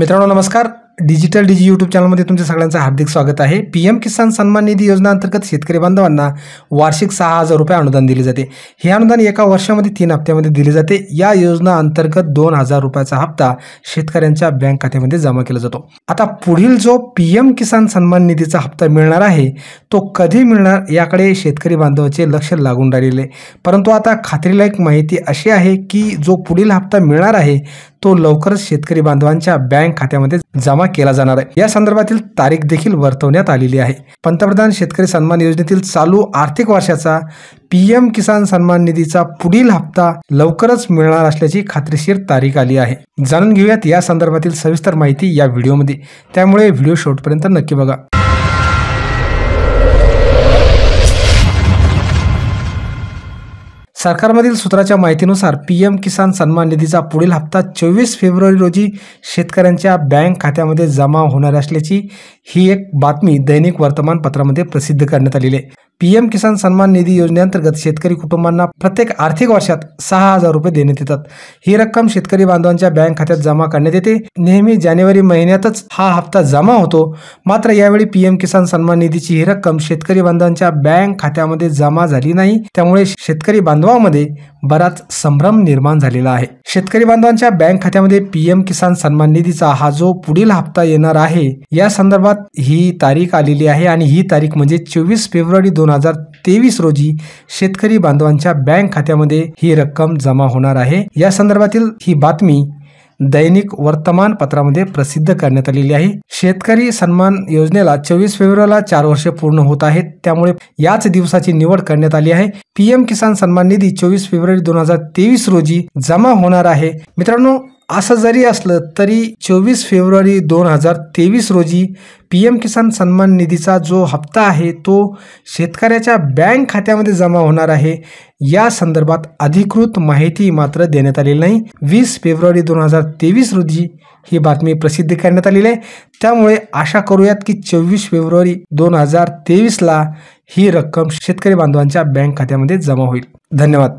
मित्रांनो नमस्कार डिजिटल डिजी यूट्यूब चॅनलमध्ये तुमच्या सगळ्यांचं हार्दिक स्वागत आहे पी एम किसान सन्मान निधी योजना अंतर्गत शेतकरी बांधवांना वार्षिक सहा हजार रुपये अनुदान दिले जाते हे अनुदान एका वर्षामध्ये तीन हप्त्यामध्ये दिले जाते या योजना अंतर्गत दोन हजार रुपयाचा हप्ता शेतकऱ्यांच्या बँक खात्यामध्ये जमा केला जातो आता पुढील जो पी एम किसान सन्मान निधीचा हप्ता मिळणार आहे तो कधी मिळणार याकडे शेतकरी बांधवाचे लक्ष लागून राहिले परंतु आता खात्रीलायक माहिती अशी आहे की जो पुढील हप्ता मिळणार आहे तो लवकरच शेतकरी बांधवांच्या बँक खात्यामध्ये जमा केला जाणार आहे या संदर्भातील तारीख देखील वर्तवण्यात आलेली आहे पंतप्रधान शेतकरी सन्मान योजनेतील चालू आर्थिक वर्षाचा पीएम किसान सन्मान निधीचा पुढील हप्ता लवकरच मिळणार असल्याची खात्रीशीर तारीख आली आहे जाणून घेऊयात या संदर्भातील सविस्तर माहिती या व्हिडिओमध्ये त्यामुळे व्हिडिओ शॉर्टपर्यंत नक्की बघा सरकारमधील सूत्राच्या माहितीनुसार पी एम किसान सन्मान निधीचा पुढील हप्ता चोवीस फेब्रुवारी रोजी शेतकऱ्यांच्या बँक खात्यामध्ये जमा होणार असल्याची ही एक बातमी दैनिक वर्तमानपत्रामध्ये प्रसिद्ध करण्यात आलेली आहे पीएम किसान सन्मान निधी योजनेअंतर्गत शेतकरी कुटुंबांना प्रत्येक आर्थिक वर्षात सहा हजार रुपये देण्यात येतात ही रक्कम शेतकरी बांधवांच्या बँक खात्यात जमा करण्यात येते नेहमी जानेवारी महिन्यातच हा हप्ता जमा होतो मात्र यावेळी पीएम किसान सन्मान निधीची ही रक्कम शेतकरी बांधवांच्या बँक खात्यामध्ये जमा झाली नाही त्यामुळे शेतकरी बांधवांमध्ये बराच संभ्रम निर्माण झालेला आहे शेतकरी बांधवांच्या बँक खात्यामध्ये पीएम किसान सन्मान निधीचा हा जो पुढील हप्ता येणार आहे या संदर्भात ही तारीख आलेली आहे आणि ही तारीख म्हणजे चोवीस फेब्रुवारी दोन दोन हजार तेवीस रोजी शेतकरी बांधवांच्या बँक खात्यामध्ये ही रक्कम जमा होणार आहे या संदर्भातील ही बातमी दैनिक वर्तमानपत्रामध्ये प्रसिद्ध करण्यात आलेली आहे शेतकरी सन्मान योजनेला चोवीस फेब्रुवारीला चार वर्ष पूर्ण होत आहेत त्यामुळे याच दिवसाची निवड करण्यात आली आहे पीएम किसान सन्मान निधी चोवीस फेब्रुवारी दोन हजार तेवीस रोजी जमा होणार आहे मित्रांनो असं जरी असलं तरी चोवीस फेब्रुवारी दोन हजार तेवीस रोजी पी एम किसान सन्मान निधीचा जो हप्ता आहे तो शेतकऱ्याच्या बँक खात्यामध्ये जमा होणार आहे या संदर्भात अधिकृत माहिती मात्र देण्यात आलेली नाही वीस फेब्रुवारी दोन हजार तेवीस रोजी ही बातमी प्रसिद्ध करण्यात आलेली आहे त्यामुळे आशा करूयात की चोवीस फेब्रुवारी दोन हजार तेवीसला ही रक्कम शेतकरी बांधवांच्या बँक खात्यामध्ये जमा होईल धन्यवाद